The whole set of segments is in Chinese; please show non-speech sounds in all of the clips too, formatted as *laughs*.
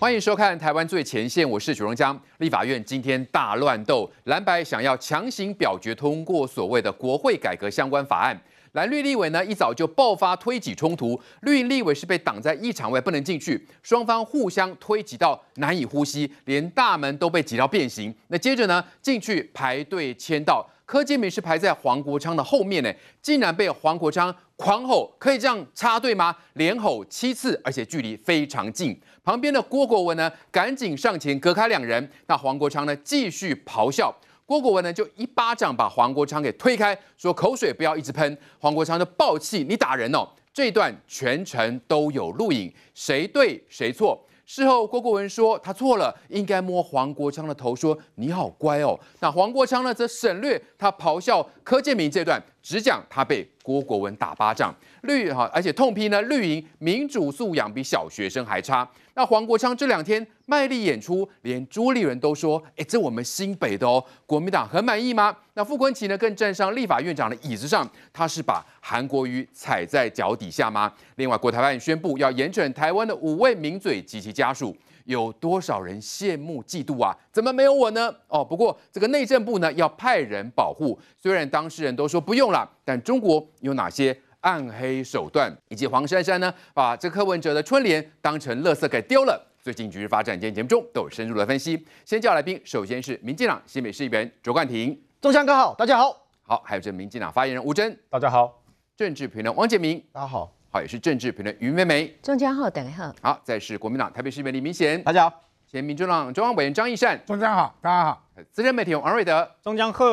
欢迎收看《台湾最前线》，我是许荣江。立法院今天大乱斗，蓝白想要强行表决通过所谓的国会改革相关法案，蓝绿立委呢一早就爆发推挤冲突，绿立委是被挡在议场外不能进去，双方互相推挤到难以呼吸，连大门都被挤到变形。那接着呢，进去排队签到。柯建美是排在黄国昌的后面呢，竟然被黄国昌狂吼，可以这样插队吗？连吼七次，而且距离非常近。旁边的郭国文呢，赶紧上前隔开两人。那黄国昌呢，继续咆哮，郭国文呢就一巴掌把黄国昌给推开，说口水不要一直喷。黄国昌就暴气，你打人哦！这段全程都有录影，谁对谁错？事后，郭国文说他错了，应该摸黄国昌的头，说你好乖哦。那黄国昌呢，则省略他咆哮柯建明这段，只讲他被郭国文打巴掌。绿哈，而且痛批呢，绿营民主素养比小学生还差。那黄国昌这两天卖力演出，连朱立伦都说：“哎，这我们新北的哦，国民党很满意吗？”那傅昆奇呢，更站上立法院长的椅子上，他是把韩国瑜踩在脚底下吗？另外，国台办宣布要严惩台湾的五位名嘴及其家属，有多少人羡慕嫉妒啊？怎么没有我呢？哦，不过这个内政部呢要派人保护，虽然当事人都说不用了，但中国有哪些？暗黑手段，以及黄珊珊呢，把这柯文哲的春联当成垃圾给丢了。最近局势发展，今天节目中都有深入的分析。先叫来宾，首先是民进党新北市议员卓冠廷，中江哥好，大家好。好，还有这民进党发言人吴贞，大家好。政治评论王建民，大家好。好，也是政治评论于美美，中江好，大家好。好，再是国民党台北市议员李明贤，大家好。前民主党中央委员张义善，中江好，大家好。资深媒体王瑞德，中江好，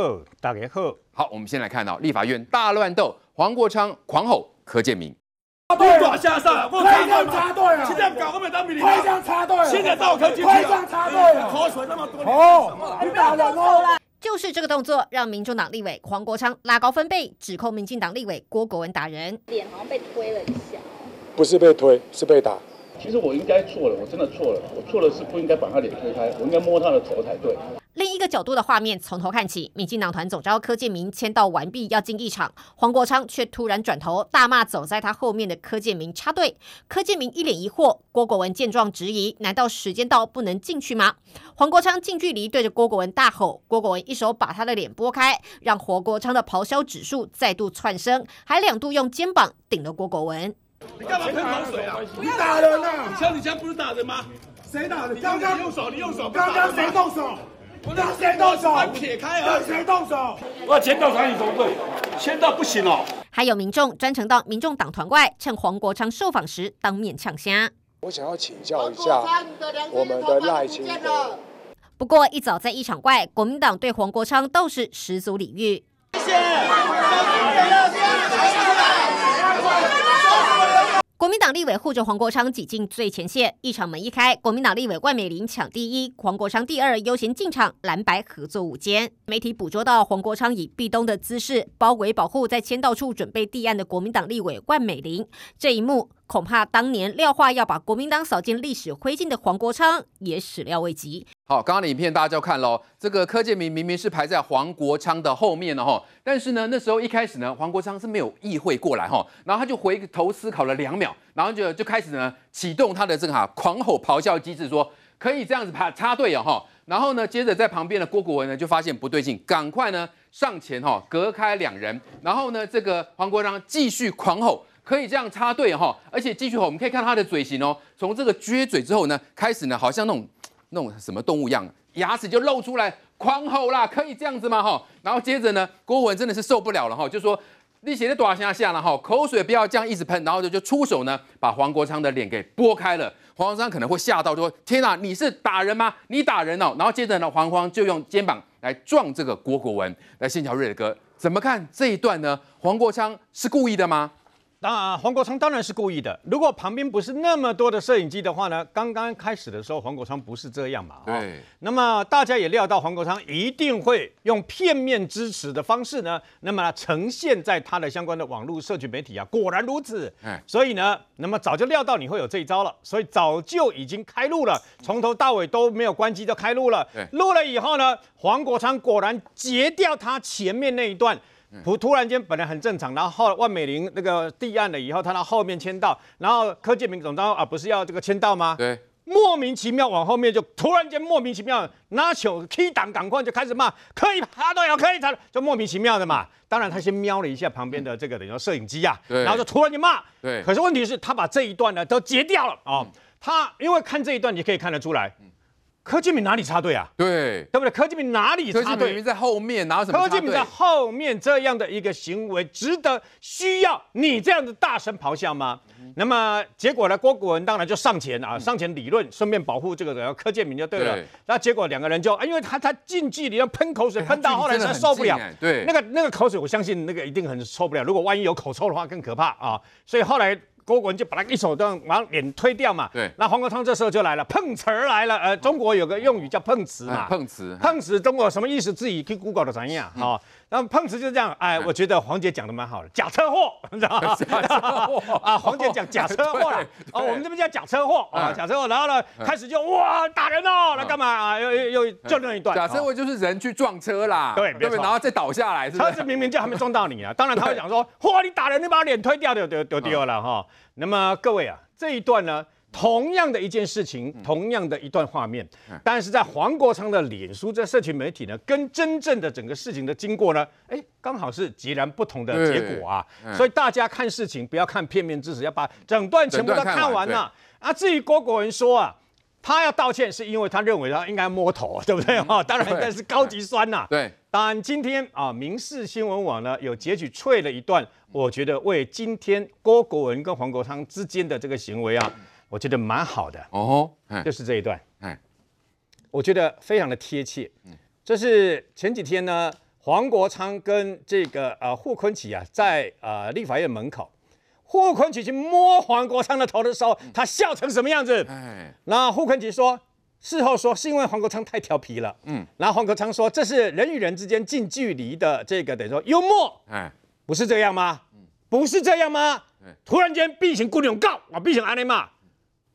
大家好。好，我们先来看到立法院大乱斗。黄国昌狂吼柯建明。推下上，插队啊！现在搞欧美当上插队！现在到柯建铭，快上插队！口水那么多，好，你打喊了，就是这个动作让民众党立委黄国昌拉高分贝，指控民进党立委郭国文打人，脸好像被推了一下，不是被推，是被打。其实我应该错了，我真的错了，我错了是不应该把他脸推开，我应该摸他的头才对。另一个角度的画面，从头看起。民进党团总召柯建明签到完毕要进一场，黄国昌却突然转头大骂走在他后面的柯建明插队。柯建明一脸疑惑，郭国文见状质疑：难道时间到不能进去吗？黄国昌近距离对着郭国文大吼，郭国文一手把他的脸拨开，让黄国昌的咆哮指数再度窜升，还两度用肩膀顶了郭国文。你干嘛喷口水啊？你打人啊！像你这样不是打人吗？谁打的？刚刚用手，你用手，刚刚谁动手？我要先动手，先解开啊！先动手，我要剪到他，你准队，先到不行哦。还有民众专程到民众党团怪，趁黄国昌受访时当面呛虾。我想要请教一下我们的赖清德。不过一早在一场怪，国民党对黄国昌都是十足礼遇。谢谢。国民党立委护着黄国昌挤进最前线，一场门一开，国民党立委万美玲抢第一，黄国昌第二，悠闲进场，蓝白合作舞间。媒体捕捉到黄国昌以壁咚的姿势包围保护，在签到处准备递案的国民党立委万美玲，这一幕恐怕当年廖化要把国民党扫进历史灰烬的黄国昌也始料未及。好，刚刚的影片大家就要看喽。这个柯建明明明是排在黄国昌的后面的哈，但是呢，那时候一开始呢，黄国昌是没有意会过来，哈，然后他就回头思考了两秒，然后就就开始呢启动他的这个狂吼咆哮机制，说可以这样子排插队哦哈。然后呢，接着在旁边的郭国文呢就发现不对劲，赶快呢上前哈隔开两人，然后呢，这个黄国昌继续狂吼，可以这样插队哈，而且继续吼，我们可以看他的嘴型哦，从这个撅嘴之后呢，开始呢好像那种。那种什么动物一样，牙齿就露出来狂吼啦，可以这样子吗？哈，然后接着呢，郭文真的是受不了了哈，就说你写的多少下下了哈，口水不要这样一直喷，然后就就出手呢，把黄国昌的脸给拨开了。黄国昌可能会吓到，说天哪，你是打人吗？你打人哦。然后接着呢，黄黄就用肩膀来撞这个郭国文。来，谢桥瑞的歌怎么看这一段呢？黄国昌是故意的吗？啊，黄国昌当然是故意的。如果旁边不是那么多的摄影机的话呢？刚刚开始的时候，黄国昌不是这样嘛？对。那么大家也料到黄国昌一定会用片面支持的方式呢，那么呈现在他的相关的网络社群媒体啊，果然如此。所以呢，那么早就料到你会有这一招了，所以早就已经开路了，从头到尾都没有关机就开路了。录了以后呢，黄国昌果然截掉他前面那一段。突突然间本来很正常，然后后万美玲那个递案了以后，他到后面签到，然后柯建明总当啊不是要这个签到吗？对，莫名其妙往后面就突然间莫名其妙拿球踢挡，赶快就开始骂，可以他都要可以他就莫名其妙的嘛。当然他先瞄了一下旁边的这个等于说摄影机啊，然后就突然就骂。对，可是问题是，他把这一段呢都截掉了啊。他因为看这一段，你可以看得出来。柯建明哪里插队啊？对对不对？柯建明哪里插队？柯建明在后面，哪有什么柯建明在后面这样的一个行为，值得需要你这样子大声咆哮吗？那么结果呢？郭国文当然就上前啊，上前理论，顺便保护这个柯建明就对了。那结果两个人就啊，因为他他近距离要喷口水，喷到后来他受不了。对，那个那个口水，我相信那个一定很受不了。如果万一有口臭的话，更可怕啊。所以后来。郭国文就把他一手都往脸推掉嘛，对。那黄国昌这时候就来了，碰瓷儿来了。呃，中国有个用语叫碰瓷嘛，碰瓷，碰瓷，中国什么意思？自己去 google 的怎样？哈。那后碰瓷就是这样，哎，我觉得黄姐讲的蛮好的，假车祸，*laughs* *laughs* 假车祸 *laughs* 啊，黄姐讲假车祸了，哦，我们这边叫假车祸啊，假车祸，然后呢，开始就哇打人哦，来干嘛啊？又又又就那一段，假车祸就是人去撞车啦，对，对对？然后再倒下来，车子明明就没撞到你啊，当然他会讲说，哇，你打人，你把脸推掉，丢丢丢了哈。那么各位啊，这一段呢？同样的一件事情，同样的一段画面，但是在黄国昌的脸书这社群媒体呢，跟真正的整个事情的经过呢，哎，刚好是截然不同的结果啊！所以大家看事情不要看片面之词，要把整段全部都看完了啊！至于郭国文说啊，他要道歉是因为他认为他应该摸头，对不对啊？当然，但是高级酸呐。对，当然今天啊，民事新闻网呢有截取脆了一段，我觉得为今天郭国文跟黄国昌之间的这个行为啊。我觉得蛮好的哦，就是这一段，我觉得非常的贴切。嗯，这是前几天呢，黄国昌跟这个呃胡坤奇啊，在呃立法院门口，胡坤奇去摸黄国昌的头的时候，他笑成什么样子？哎，那胡坤奇说事后说是因为黄国昌太调皮了，嗯，然后黄国昌说这是人与人之间近距离的这个等于说幽默，哎，不是这样吗？不是这样吗？突然间兵行孤勇告啊，兵行安内骂。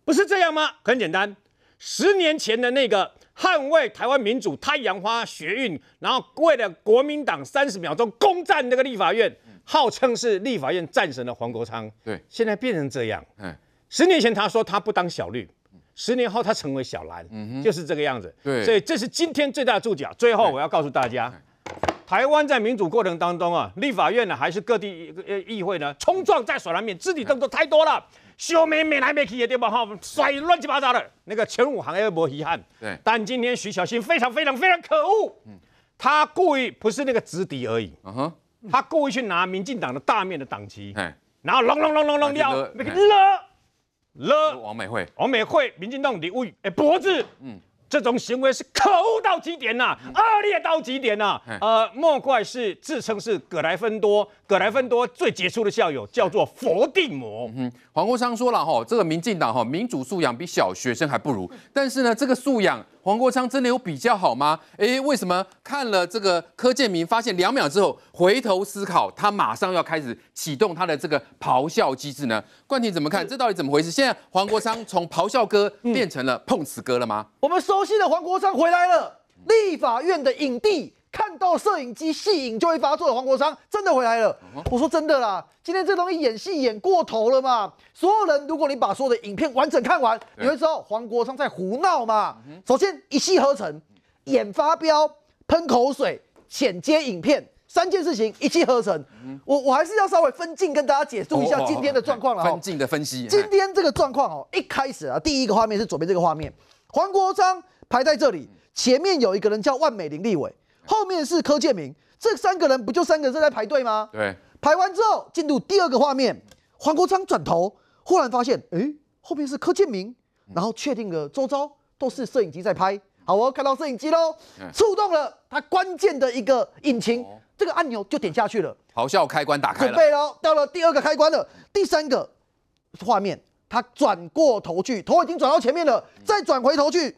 不是这样吗？很简单，十年前的那个捍卫台湾民主太阳花学运，然后为了国民党三十秒钟攻占那个立法院，号称是立法院战神的黄国昌，对，现在变成这样。嗯，十年前他说他不当小绿，十年后他成为小蓝，嗯，就是这个样子。对，所以这是今天最大的注脚。最后我要告诉大家，台湾在民主过程当中啊，立法院呢还是各地呃议会呢，冲撞在所难免，肢体动作太多了。小没没来没去的，对吧？哈，摔乱七八糟的。那个前五行也不遗憾。对。但今天徐小新非常非常非常可恶。嗯。他故意不是那个直敌而已。嗯哼。他故意去拿民进党的大面的党旗。然后隆隆隆隆隆掉那个了。了。王美惠。王美惠，民进党的乌羽。哎，脖子。嗯。这种行为是可恶到极点呐，恶劣到极点呐！呃，莫怪是自称是葛莱芬多，葛莱芬多最杰出的校友叫做佛地魔。嗯，黄国昌说了哈，这个民进党哈民主素养比小学生还不如，但是呢，这个素养。黄国昌真的有比较好吗？哎，为什么看了这个柯建明，发现两秒之后回头思考，他马上要开始启动他的这个咆哮机制呢？冠廷怎么看？这到底怎么回事？现在黄国昌从咆哮哥变成了碰瓷哥了吗？我们熟悉的黄国昌回来了，立法院的影帝。看到摄影机戏影就会发作的黄国昌真的回来了。我说真的啦，今天这东西演戏演过头了嘛？所有人，如果你把所有的影片完整看完，你会知道黄国昌在胡闹嘛？首先一气呵成，演发飙、喷口水、剪接影片，三件事情一气呵成。我我还是要稍微分镜跟大家解释一下今天的状况啊。分镜的分析，今天这个状况哦，一开始啊，第一个画面是左边这个画面，黄国昌排在这里，前面有一个人叫万美玲立委。后面是柯建明，这三个人不就三个人在排队吗？对，排完之后进入第二个画面，黄国昌转头，忽然发现，哎，后面是柯建明，然后确定了周遭都是摄影机在拍，好，我看到摄影机喽，触动了他关键的一个引擎，这个按钮就点下去了，咆哮开关打开，准备喽，到了第二个开关了，第三个画面，他转过头去，头已经转到前面了，再转回头去，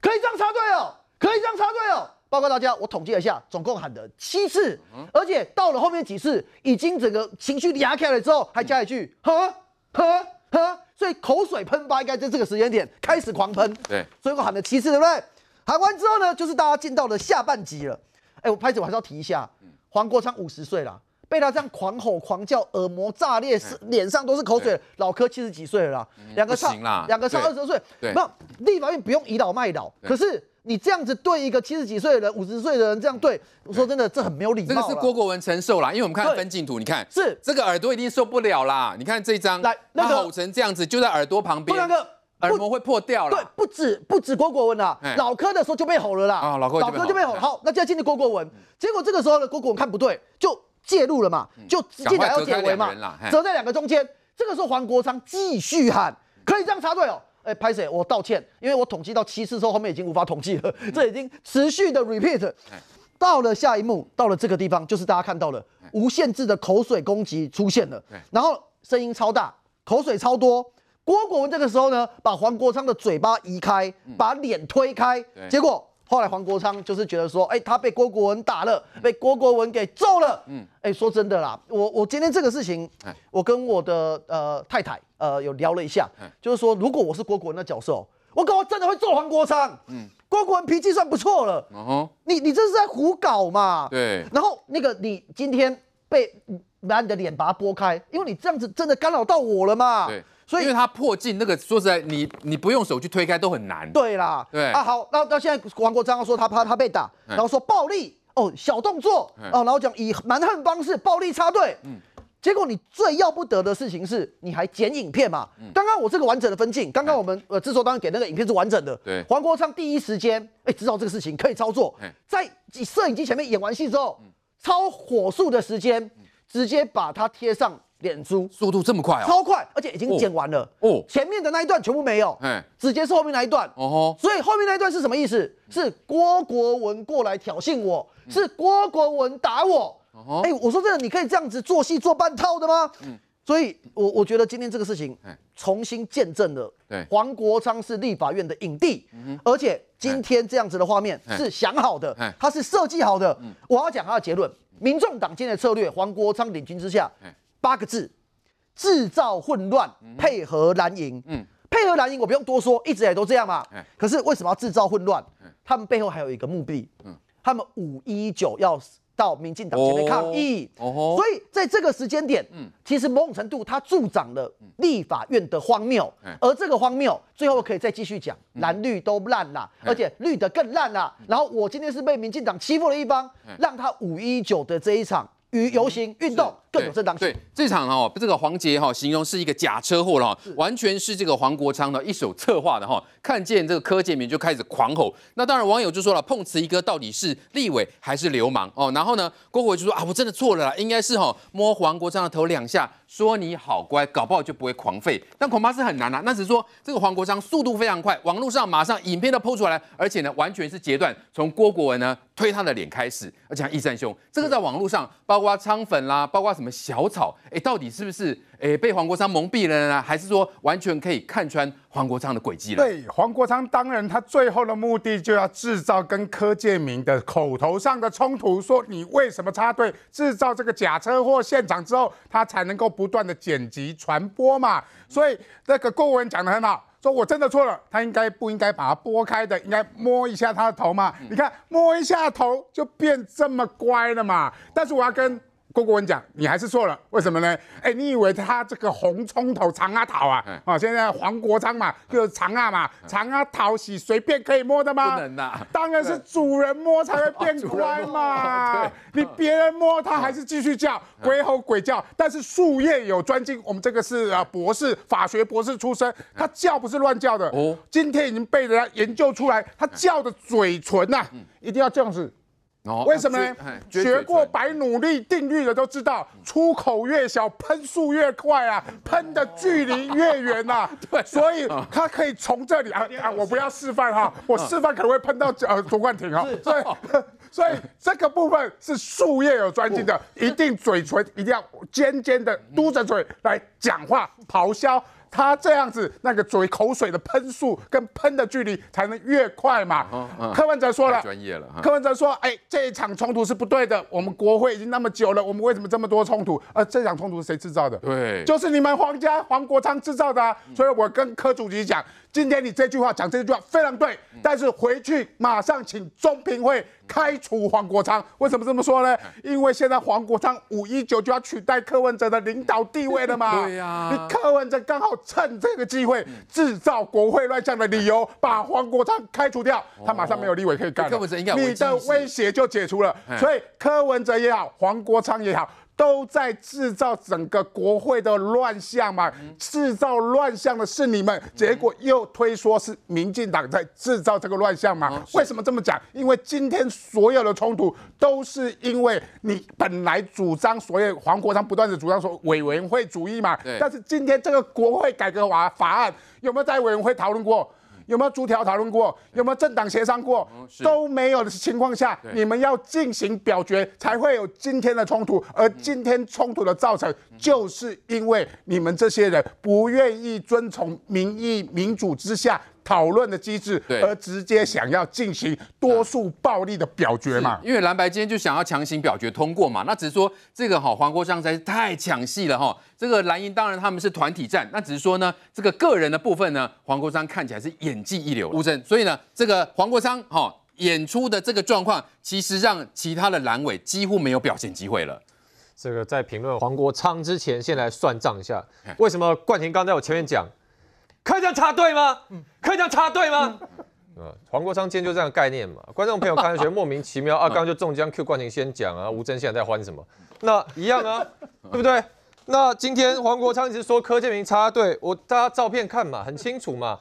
可以这样插队哦，可以这样插队哦。报告大家，我统计了一下，总共喊了七次，而且到了后面几次，已经整个情绪压开了之后，还加一句“呵呵呵”，所以口水喷发应该在这个时间点开始狂喷。对，所以我喊了七次，对不对？喊完之后呢，就是大家进到了下半集了。哎，我拍子我还是要提一下，黄国昌五十岁了，被他这样狂吼狂叫，耳膜炸裂，是脸上都是口水，老柯七十几岁了，两个差两个差二十岁，对，没有，立法院不用倚老卖老，可是。你这样子对一个七十几岁的人、五十岁的人这样对，说真的，这很没有礼貌。这个是郭国文承受啦，因为我们看分镜图，你看是这个耳朵一定受不了啦。你看这张，来，他吼成这样子，就在耳朵旁边，那个耳膜会破掉了。对，不止不止郭国文啦，老柯的时候就被吼了啦，老柯就被吼。好，那要进入郭国文，结果这个时候呢，郭国文看不对，就介入了嘛，就直接要解围嘛，折在两个中间。这个时候黄国昌继续喊，可以这样插队哦。哎，拍谁？我道歉，因为我统计到七次之后，后面已经无法统计了。*laughs* 这已经持续的 repeat，*laughs* 到了下一幕，到了这个地方，就是大家看到了无限制的口水攻击出现了，然后声音超大，口水超多。郭国文这个时候呢，把黄国昌的嘴巴移开，把脸推开，结果。后来黄国昌就是觉得说，哎，他被郭国文打了，被郭国文给揍了。嗯，哎，说真的啦，我我今天这个事情，我跟我的呃太太呃有聊了一下，就是说如果我是郭国文的角色，我可我真的会揍黄国昌。嗯，郭国文脾气算不错了。哦，你你这是在胡搞嘛？对。然后那个你今天被把你的脸把它拨开，因为你这样子真的干扰到我了嘛？对。所以，因为他破镜，那个说实在，你你不用手去推开都很难。对啦，对啊，好，那那现在王国章说他怕他被打，然后说暴力哦，小动作哦，然后讲以蛮横方式暴力插队。嗯，结果你最要不得的事情是，你还剪影片嘛？刚刚我这个完整的分镜，刚刚我们呃制作单位给那个影片是完整的。对，黄国昌第一时间哎知道这个事情可以操作，在摄影机前面演完戏之后，超火速的时间直接把它贴上。脸书速度这么快哦，超快，而且已经剪完了哦。前面的那一段全部没有，哎，直接是后面那一段哦。所以后面那一段是什么意思？是郭国文过来挑衅我，是郭国文打我。哎，我说真的，你可以这样子做戏做半套的吗？嗯，所以我我觉得今天这个事情，重新见证了黄国昌是立法院的影帝，而且今天这样子的画面是想好的，他是设计好的。我要讲他的结论：，民众党今天的策略，黄国昌领军之下。八个字，制造混乱，配合蓝营。嗯，配合蓝营，我不用多说，一直也都这样嘛。可是为什么要制造混乱？他们背后还有一个目的。嗯，他们五一九要到民进党前面抗议。哦所以在这个时间点，嗯，其实某种程度，它助长了立法院的荒谬。而这个荒谬，最后可以再继续讲，蓝绿都烂了，而且绿的更烂了。然后我今天是被民进党欺负的一方，让他五一九的这一场游行运动。各种正当性。对这场哈，这个黄杰哈形容是一个假车祸了，完全是这个黄国昌的一手策划的哈。看见这个柯建明就开始狂吼，那当然网友就说了，碰瓷一哥到底是立委还是流氓哦？然后呢，郭国就说啊，我真的错了啦，应该是哈摸黄国昌的头两下，说你好乖，搞不好就不会狂吠，但恐怕是很难啊。那只是说这个黄国昌速度非常快，网络上马上影片都剖出来，而且呢，完全是截断，从郭国文呢推他的脸开始，而且一战兄，这个在网络上包括仓粉啦，包括什么。我们小草，哎，到底是不是哎被黄国昌蒙蔽了呢？还是说完全可以看穿黄国昌的诡计了？对，黄国昌当然，他最后的目的就要制造跟柯建明的口头上的冲突，说你为什么插队，制造这个假车祸现场之后，他才能够不断的剪辑传播嘛。所以那个郭文讲的很好，说我真的错了，他应该不应该把它拨开的，应该摸一下他的头嘛？你看摸一下头就变这么乖了嘛？但是我要跟。郭国文讲，你还是错了，为什么呢？哎，你以为他这个红葱头长阿桃啊？啊，现在黄国昌嘛，就是长阿嘛，长阿桃喜随便可以摸的吗？不能呐，当然是主人摸才会变 *laughs* 乖嘛。你别人摸他还是继续叫鬼吼鬼叫，但是术业有专精。我们这个是啊，博士，法学博士出身，他叫不是乱叫的。哦，今天已经被人家研究出来，他叫的嘴唇呐，一定要这样子。为什么呢？学过白努力定律的都知道，出口越小，喷速越快啊，*laughs* 喷的距离越远啊。*laughs* 对，所以它可以从这里啊 *laughs* 啊，我不要示范哈，我示范可能会喷到呃卓冠廷哈。所以，所以这个部分是术业有专精的，一定嘴唇一定要尖尖的，嘟着嘴来讲话，咆哮。他这样子，那个嘴口水的喷速跟喷的距离才能越快嘛。柯文哲说了，专业了。柯文哲说：“哎，这一场冲突是不对的。我们国会已经那么久了，我们为什么这么多冲突？而这场冲突是谁制造的？对，就是你们皇家黄国昌制造的。所以我跟柯主席讲。”今天你这句话讲这句话非常对，但是回去马上请中评会开除黄国昌。为什么这么说呢？因为现在黄国昌五一九就要取代柯文哲的领导地位了嘛。*laughs* 对呀，你柯文哲刚好趁这个机会制造国会乱象的理由，把黄国昌开除掉，他马上没有立委可以干，你的威胁就解除了。所以柯文哲也好，黄国昌也好。都在制造整个国会的乱象嘛？制造乱象的是你们，结果又推说是民进党在制造这个乱象嘛？为什么这么讲？因为今天所有的冲突都是因为你本来主张，所以黄国昌不断的主张说委员会主义嘛。但是今天这个国会改革法法案有没有在委员会讨论过？有没有逐条讨论过？有没有政党协商过？都没有的情况下，你们要进行表决，才会有今天的冲突。而今天冲突的造成，就是因为你们这些人不愿意遵从民意民主之下。讨论的机制，而直接想要进行多数暴力的表决嘛？因为蓝白今天就想要强行表决通过嘛？那只是说这个哈黄国昌在是太抢戏了哈。这个蓝营当然他们是团体战，那只是说呢这个个人的部分呢黄国昌看起来是演技一流，吴振，所以呢这个黄国昌哈演出的这个状况，其实让其他的蓝委几乎没有表现机会了。这个在评论黄国昌之前，先来算账一下，为什么冠廷刚在我前面讲？可以这样插队吗？可以这样插队吗？嗯，黄国昌今天就这样概念嘛？观众朋友看就觉得莫名其妙。*laughs* 啊，刚就中奖 Q 冠军先讲啊，吴征现在在欢什么？那一样啊，对不对？那今天黄国昌一直说柯建明插队，我大家照片看嘛，很清楚嘛，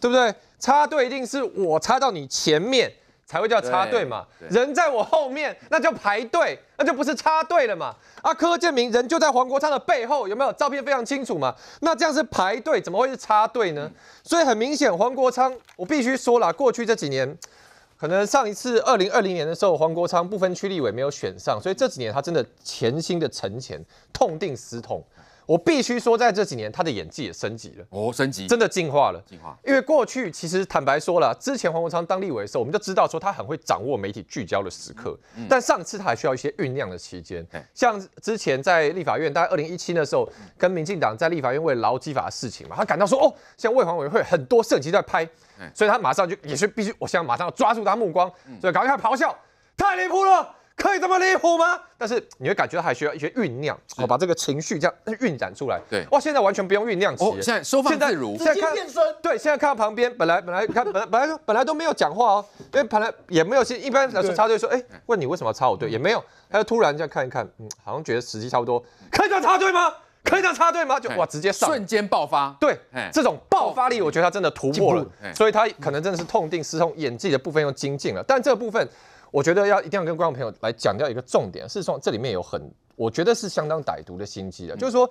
对不对？插队一定是我插到你前面。才会叫插队嘛？人在我后面，那就排队，那就不是插队了嘛？阿柯建明人就在黄国昌的背后，有没有照片非常清楚嘛？那这样是排队，怎么会是插队呢？所以很明显，黄国昌，我必须说了，过去这几年，可能上一次二零二零年的时候，黄国昌不分区立委没有选上，所以这几年他真的潜心的沉潜，痛定思痛。我必须说，在这几年他的演技也升级了哦，升级真的进化了，进化。因为过去其实坦白说了，之前黄国昌当立委的时候，我们就知道说他很会掌握媒体聚焦的时刻。但上次他还需要一些酝酿的期间，像之前在立法院，大概二零一七的时候，跟民进党在立法院为劳基法的事情嘛，他感到说哦，像卫黄委员会很多摄影机在拍，所以他马上就也是必须，我想马上要抓住他目光，所以搞一下咆哮，太离谱了。可以这么离谱吗？但是你会感觉到还需要一些酝酿哦，把这个情绪这样在酝酿出来。对，哇，现在完全不用酝酿，起、哦，现在收放自如。现在看，对，现在看到旁边，本来本来看本来本来 *laughs* 本来都没有讲话哦，因为本来也没有，一般来说插队说，哎，问你为什么要插我队，也没有。他就突然这样看一看，嗯，好像觉得时机差不多，可以这样插队吗？可以这样插队吗？就哇，直接上，瞬间爆发。对，这种爆发力，我觉得他真的突破了，所以他可能真的是痛定思痛，演技的部分又精进了，但这部分。我觉得要一定要跟观众朋友来讲掉一个重点，事实上这里面有很，我觉得是相当歹毒的心机的，就是说，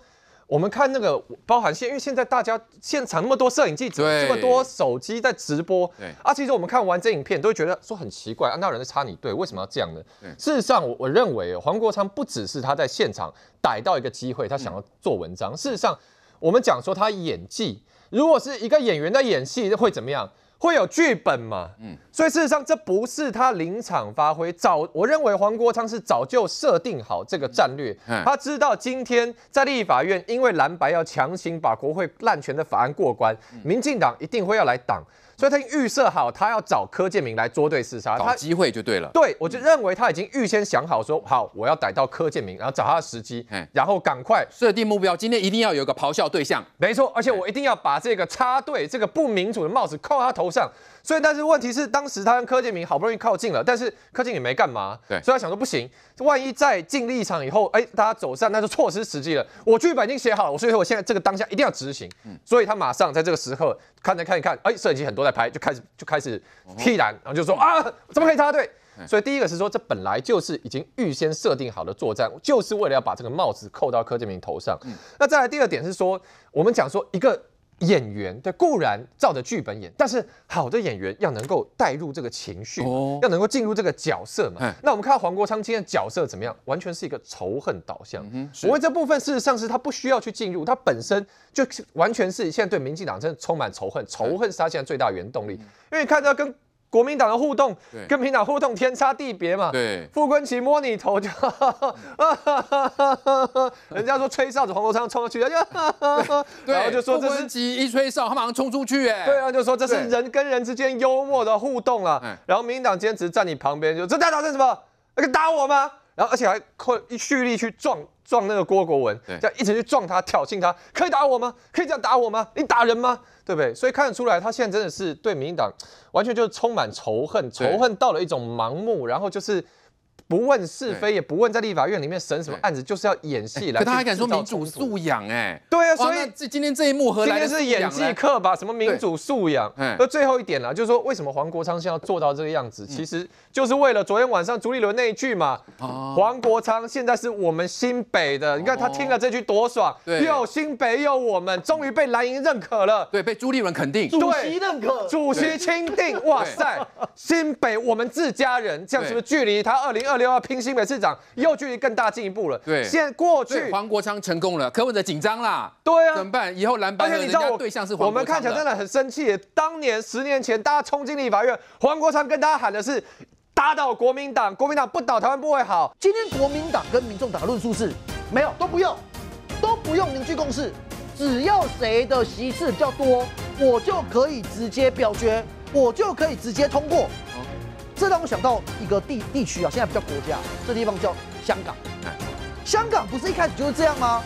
我们看那个包含现，因为现在大家现场那么多摄影记者，这么多手机在直播，啊，其实我们看完这影片都会觉得说很奇怪，啊，那人在插你队，为什么要这样呢？事实上，我我认为黄国昌不只是他在现场逮到一个机会，他想要做文章。事实上，我们讲说他演技，如果是一个演员在演戏会怎么样？会有剧本嘛？嗯，所以事实上这不是他临场发挥，早我认为黄国昌是早就设定好这个战略，他知道今天在立法院因为蓝白要强行把国会滥权的法案过关，民进党一定会要来挡。所以他预设好，他要找柯建明来捉对厮杀，找机会就对了。对，我就认为他已经预先想好说，好，我要逮到柯建明，然后找他的时机，然后赶快设定目标，今天一定要有一个咆哮对象。没错，而且我一定要把这个插队、这个不民主的帽子扣他头上。所以，但是问题是，当时他跟柯建明好不容易靠近了，但是柯建明没干嘛。对，所以他想说不行，万一再进立场以后，哎，大家走散，那就错失时机了。我剧本已经写好了，我所以说我现在这个当下一定要执行。嗯，所以他马上在这个时刻，看着看一看，哎，摄影机很多在拍，就开始就开始替挡，然后就说啊，怎么可以插队？所以第一个是说，这本来就是已经预先设定好的作战，就是为了要把这个帽子扣到柯建明头上。嗯，那再来第二点是说，我们讲说一个。演员对固然照着剧本演，但是好的演员要能够带入这个情绪，要能够进入这个角色嘛。那我们看到黄国昌天的角色怎么样？完全是一个仇恨导向。因为这部分事实上是他不需要去进入，他本身就完全是现在对民进党真的充满仇恨，仇恨是他现在最大原动力。因为看到跟。国民党的互动，跟民党互动天差地别嘛。对，傅昆奇摸你头，就，*laughs* 人家说吹哨子，黄国昌冲过去，*laughs* 然后就说傅冠一吹哨，他马上冲出去，哎，对，啊，就说这是人跟人之间幽默的互动啊。然后民党坚持站你旁边，就这代表是什么？那个打我吗？然后而且还靠一蓄力去撞。撞那个郭国文，这样一直去撞他挑衅他，可以打我吗？可以这样打我吗？你打人吗？对不对？所以看得出来，他现在真的是对民进党完全就是充满仇恨，仇恨到了一种盲目，然后就是。不问是非，也不问在立法院里面审什么案子，就是要演戏。可他还敢说民主素养哎，对啊，所以这今天这一幕和今天是演技课吧？什么民主素养？那最后一点呢，就是说为什么黄国昌现在做到这个样子？其实就是为了昨天晚上朱立伦那一句嘛。黄国昌现在是我们新北的，你看他听了这句多爽。对，新北有我们，终于被蓝营认可了。对，被朱立伦肯定。主席认可，主席钦定。哇塞，新北我们自家人，这样是不是距离他二零二？要平新北市长，又距离更大进一步了。对，现在过去黄国昌成功了，可我的紧张啦。对啊，怎么办？以后蓝白的，人家对象是黄国昌。我们看起来真的很生气。当年十年前，大家冲进立法院，黄国昌跟大家喊的是打倒国民党，国民党不倒台湾不会好。今天国民党跟民众党的论述是，没有都不用，都不用凝聚共识，只要谁的席次较多，我就可以直接表决，我就可以直接通过。这让我想到一个地地区啊，现在不叫国家，这地方叫香港。哎，香港不是一开始就是这样吗？